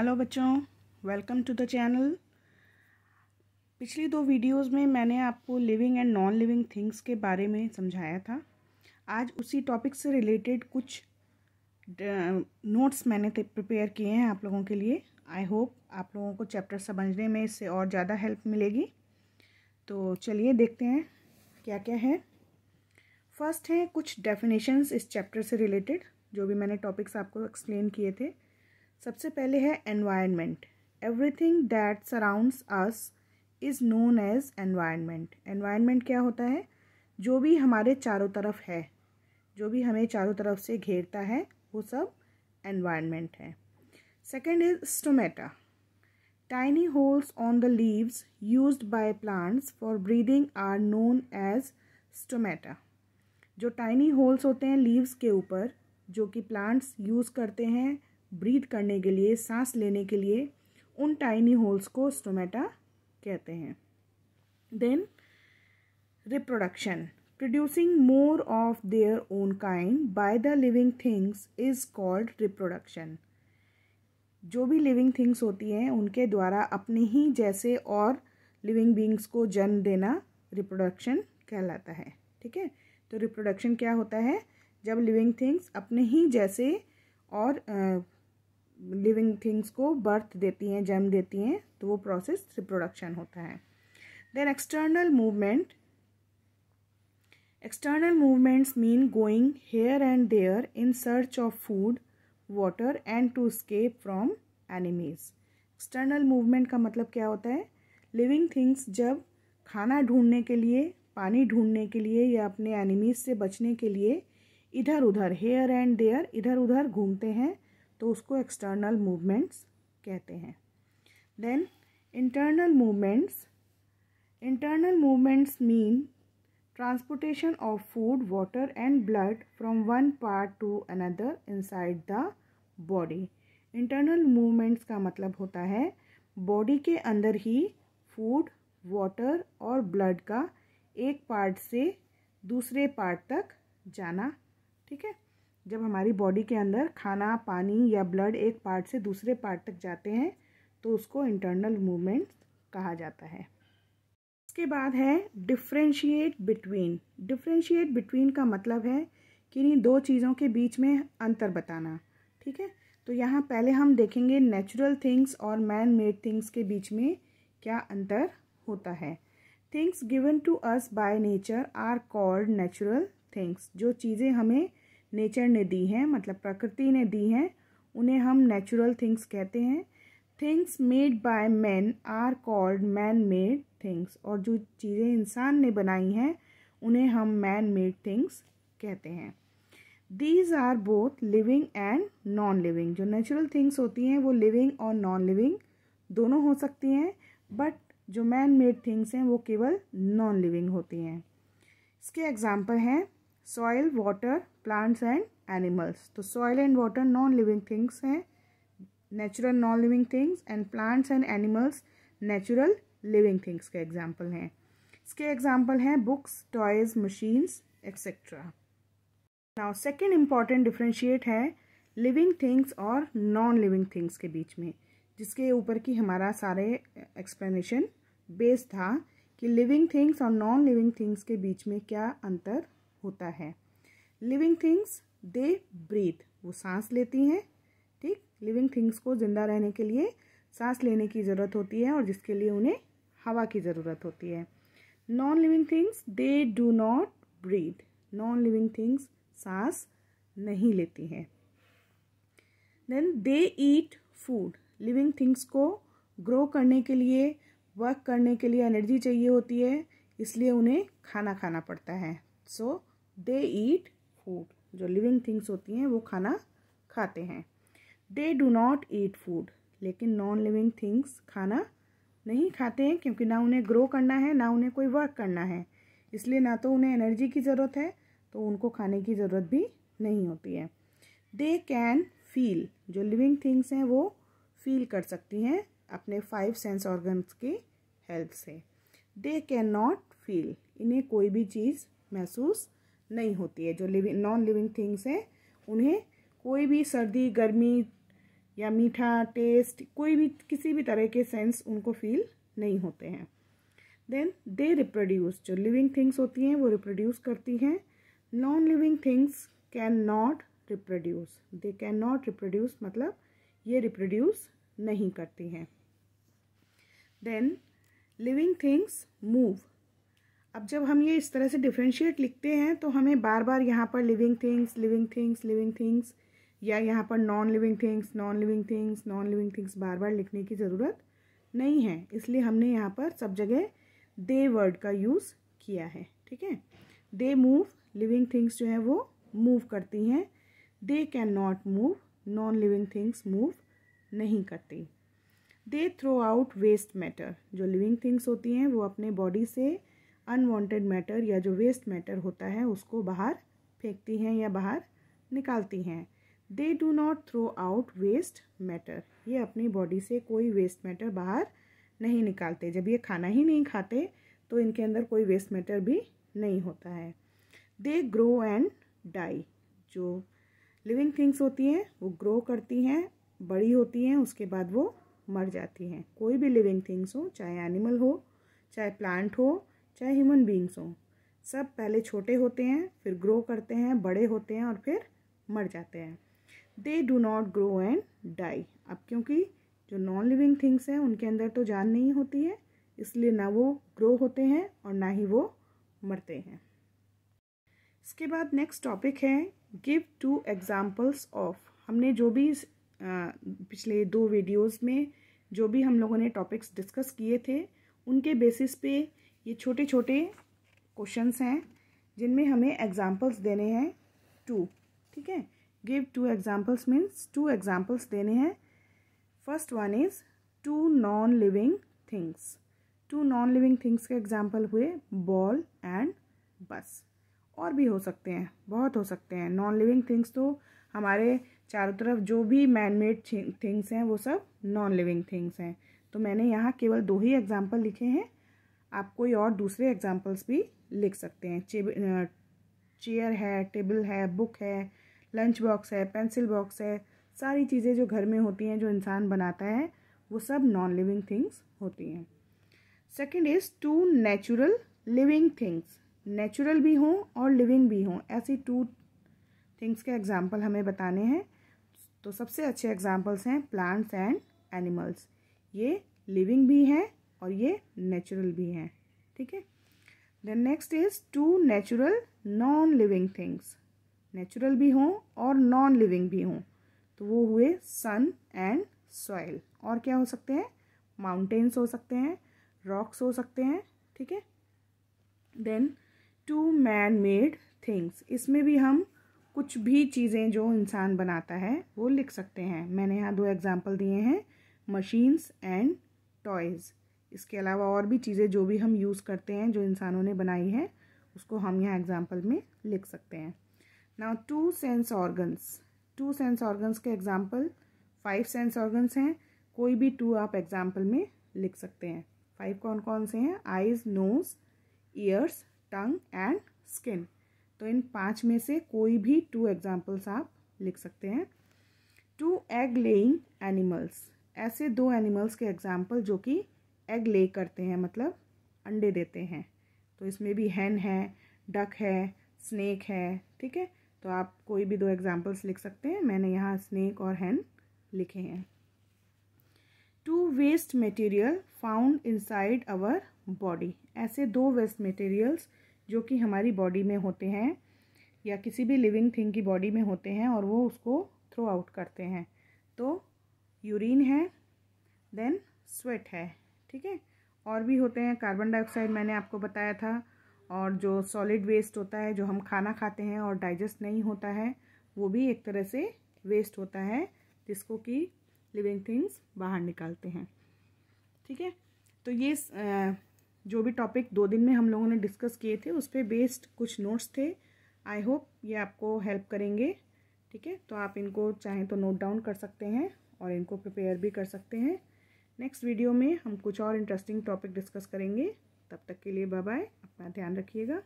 hello बच्चों welcome to the channel पिछली दो वीडियोस में मैंने आपको living and non living things के बारे में समझाया था आज उसी टॉपिक से रिलेटेड कुछ नोट्स मैंने प्रिपेयर किए हैं आप लोगों के लिए आई होप आप लोगों को चैप्टर समझने में इससे और ज़्यादा हेल्प मिलेगी तो चलिए देखते हैं क्या क्या है फर्स्ट हैं कुछ डेफिनेशंस इस चैप्टर से रिलेटेड जो भी मैंने टॉपिक्स आपको एक्सप्लेन किए थे सबसे पहले है environment everything that surrounds us is known as environment environment क्या होता है जो भी हमारे चारों तरफ है जो भी हमें चारों तरफ से घेरता है वो सब एनवायरनमेंट है second is stomata tiny holes on the leaves use by plants for breathing are known as stomata जो टाइनी होल्स होते हैं लीव्स के ऊपर जो कि प्लांट्स यूज़ करते हैं ब्रीथ करने के लिए सांस लेने के लिए उन टाइनी होल्स को स्टोमेटा कहते हैं then reproduction producing more of their own kind by the living things is called reproduction जो भी लिविंग थिंग्स होती हैं उनके द्वारा अपने ही जैसे और लिविंग बींग्स को जन्म देना रिप्रोडक्शन कहलाता है ठीक है तो रिप्रोडक्शन क्या होता है जब लिविंग थिंग्स अपने ही जैसे और लिविंग थिंग्स को बर्थ देती हैं जन्म देती हैं तो वो प्रोसेस रिप्रोडक्शन होता है then external movement external movements mean going here and there in search of food water and to escape from enemies external movement का मतलब क्या होता है लिविंग थिंग्स जब खाना ढूंढने के लिए पानी ढूंढने के लिए या अपने एनिमीज से बचने के लिए इधर उधर हेयर एंड देयर इधर उधर घूमते हैं तो उसको एक्सटर्नल मूवमेंट्स कहते हैं then internal movements internal movements mean transportation of food water and blood from one part to another inside the body internal movements का मतलब होता है बॉडी के अंदर ही फूड वाटर और ब्लड का एक पार्ट से दूसरे पार्ट तक जाना ठीक है जब हमारी बॉडी के अंदर खाना पानी या ब्लड एक पार्ट से दूसरे पार्ट तक जाते हैं तो उसको इंटरनल मूवमेंट कहा जाता है इसके बाद है डिफ्रेंशिएट बिटवीन डिफ्रेंशिएट बिटवीन का मतलब है कि इन्हीं दो चीज़ों के बीच में अंतर बताना ठीक है तो यहाँ पहले हम देखेंगे नेचुरल थिंग्स और मैन मेड थिंग्स के बीच में क्या अंतर होता है things given to us by nature are called natural things जो चीज़ें हमें नेचर ने दी हैं मतलब प्रकृति ने दी हैं उन्हें हम नेचुरल थिंग्स कहते हैं things made by man are called man made things और जो चीज़ें इंसान ने बनाई हैं उन्हें हम मैन मेड थिंग्स कहते हैं these are both living and non living जो नेचुरल थिंग्स होती हैं वो लिविंग और नॉन लिविंग दोनों हो सकती हैं बट जो मैन मेड थिंग्स हैं वो केवल नॉन लिविंग होती हैं इसके एग्जाम्पल हैं soil water plants and animals तो soil and water non living things हैं natural non living things and plants and animals natural living things के एग्जाम्पल हैं इसके एग्जाम्पल हैं books toys machines etcetera now second important differentiate है living things और non living things के बीच में जिसके ऊपर की हमारा सारे एक्सप्लेनेशन बेस्ड था कि लिविंग थिंग्स और नॉन लिविंग थिंग्स के बीच में क्या अंतर होता है लिविंग थिंग्स दे ब्रीथ वो सांस लेती हैं ठीक लिविंग थिंग्स को ज़िंदा रहने के लिए सांस लेने की ज़रूरत होती है और जिसके लिए उन्हें हवा की ज़रूरत होती है non living things they do not breathe non living things सांस नहीं लेती हैं then they eat food living things को ग्रो करने के लिए वर्क करने के लिए एनर्जी चाहिए होती है इसलिए उन्हें खाना खाना पड़ता है सो दे ईट फूड जो लिविंग थिंग्स होती हैं वो खाना खाते हैं they do not eat food लेकिन नॉन लिविंग थिंग्स खाना नहीं खाते हैं क्योंकि ना उन्हें ग्रो करना है ना उन्हें कोई वर्क करना है इसलिए ना तो उन्हें एनर्जी की ज़रूरत है तो उनको खाने की ज़रूरत भी नहीं होती है दे कैन फील जो लिविंग थिंग्स हैं वो फील कर सकती हैं अपने फाइव सेंस ऑर्गन्स की हेल्प से दे कैन नॉट फील इन्हें कोई भी चीज़ महसूस नहीं होती है जो लिविंग नॉन लिविंग थिंग्स हैं उन्हें कोई भी सर्दी गर्मी या मीठा टेस्ट कोई भी किसी भी तरह के सेंस उनको फील नहीं होते हैं देन दे रिप्रोड्यूस जो लिविंग थिंग्स होती हैं वो रिप्रोड्यूस करती हैं non living things can not reproduce they can not reproduce मतलब ये रिप्रोड्यूस नहीं करती हैं देन लिविंग थिंग्स मूव अब जब हम ये इस तरह से डिफ्रेंशिएट लिखते हैं तो हमें बार बार यहाँ पर living things living things living things या यहाँ पर non living things non living things non living things बार बार लिखने की ज़रूरत नहीं है इसलिए हमने यहाँ पर सब जगह दे वर्ड का यूज़ किया है ठीक है दे मूव लिविंग थिंग्स जो हैं वो मूव करती हैं they can not move non living things move नहीं करती they throw out waste matter जो लिविंग थिंग्स होती हैं वो अपने बॉडी से अनवांटेड मैटर या जो वेस्ट मैटर होता है उसको बाहर फेंकती हैं या बाहर निकालती हैं they do not throw out waste matter ये अपनी बॉडी से कोई वेस्ट मैटर बाहर नहीं निकालते जब ये खाना ही नहीं खाते तो इनके अंदर कोई वेस्ट मैटर भी नहीं होता है दे ग्रो एंड डाई जो लिविंग थिंग्स होती हैं वो ग्रो करती हैं बड़ी होती हैं उसके बाद वो मर जाती हैं कोई भी लिविंग थिंग्स हो चाहे एनिमल हो चाहे प्लांट हो चाहे ह्यूमन बींग्स हों सब पहले छोटे होते हैं फिर ग्रो करते हैं बड़े होते हैं और फिर मर जाते हैं they do not grow and die अब क्योंकि जो नॉन लिविंग थिंग्स हैं उनके अंदर तो जान नहीं होती है इसलिए ना वो ग्रो होते हैं और ना ही वो मरते हैं इसके बाद नेक्स्ट टॉपिक है गिव टू एग्जाम्पल्स ऑफ हमने जो भी पिछले दो वीडियोस में जो भी हम लोगों ने टॉपिक्स डिस्कस किए थे उनके बेसिस पे ये छोटे छोटे क्वेश्चन हैं जिनमें हमें एग्जाम्पल्स देने हैं टू ठीक है give two examples means two examples देने हैं first one is two non living things two non living things के एग्जाम्पल हुए बॉल एंड बस और भी हो सकते हैं बहुत हो सकते हैं नॉन लिविंग थिंग्स तो हमारे चारों तरफ जो भी मैन मेड थिंग्स हैं वो सब नॉन लिविंग थिंग्स हैं तो मैंने यहाँ केवल दो ही एग्जाम्पल लिखे हैं आप कोई और दूसरे एग्जाम्पल्स भी लिख सकते हैं चेयर है टेबल है बुक है लंच बॉक्स है पेंसिल बॉक्स है सारी चीज़ें जो घर में होती हैं जो इंसान बनाता है वो सब नॉन लिविंग थिंग्स होती हैं second is two natural living things natural भी हों और लिविंग भी हों ऐसी टू थिंग्स के एग्जाम्पल हमें बताने हैं तो सबसे अच्छे एग्जाम्पल्स हैं प्लांट्स एंड एनिमल्स ये लिविंग भी हैं और ये नेचुरल भी हैं ठीक है then next is two natural non living things natural भी हों और नॉन लिविंग भी हों तो वो हुए सन एंड सॉइल और क्या हो सकते हैं माउंटेन्स हो सकते हैं रॉक्स हो सकते हैं ठीक है then two man made things इसमें भी हम कुछ भी चीज़ें जो इंसान बनाता है वो लिख सकते हैं मैंने यहाँ दो एग्जाम्पल दिए हैं मशीन्स एंड टॉयज़ इसके अलावा और भी चीज़ें जो भी हम यूज़ करते हैं जो इंसानों ने बनाई हैं उसको हम यहाँ एग्जाम्पल में लिख सकते हैं now two sense organs two sense organs के एग्जाम्पल फाइव सेंस ऑर्गन्स हैं कोई भी टू आप एग्जाम्पल में लिख सकते हैं फाइव कौन कौन से हैं eyes nose ears tongue and skin तो इन पाँच में से कोई भी टू एग्जाम्पल्स आप लिख सकते हैं टू एग लेइंग एनिमल्स ऐसे दो एनिमल्स के एग्जाम्पल जो कि एग ले करते हैं मतलब अंडे देते हैं तो इसमें भी हैन है डक है स्नेक है ठीक है तो आप कोई भी दो एग्जाम्पल्स लिख सकते हैं मैंने यहाँ स्नेक और हैन लिखे हैं two waste material found inside our body ऐसे दो वेस्ट मटेरियल्स जो कि हमारी बॉडी में होते हैं या किसी भी लिविंग थिंग की बॉडी में होते हैं और वो उसको थ्रो आउट करते हैं तो यूरिन है देन स्वेट है ठीक है और भी होते हैं कार्बन डाइऑक्साइड मैंने आपको बताया था और जो सॉलिड वेस्ट होता है जो हम खाना खाते हैं और डाइजेस्ट नहीं होता है वो भी एक तरह से वेस्ट होता है जिसको कि लिविंग थिंग्स बाहर निकालते हैं ठीक है तो ये जो भी टॉपिक दो दिन में हम लोगों ने डिस्कस किए थे उस पर बेस्ड कुछ नोट्स थे आई होप ये आपको हेल्प करेंगे ठीक है तो आप इनको चाहें तो नोट डाउन कर सकते हैं और इनको प्रिपेयर भी कर सकते हैं नेक्स्ट वीडियो में हम कुछ और इंटरेस्टिंग टॉपिक डिस्कस करेंगे तब तक के लिए बाय बाय अपना ध्यान रखिएगा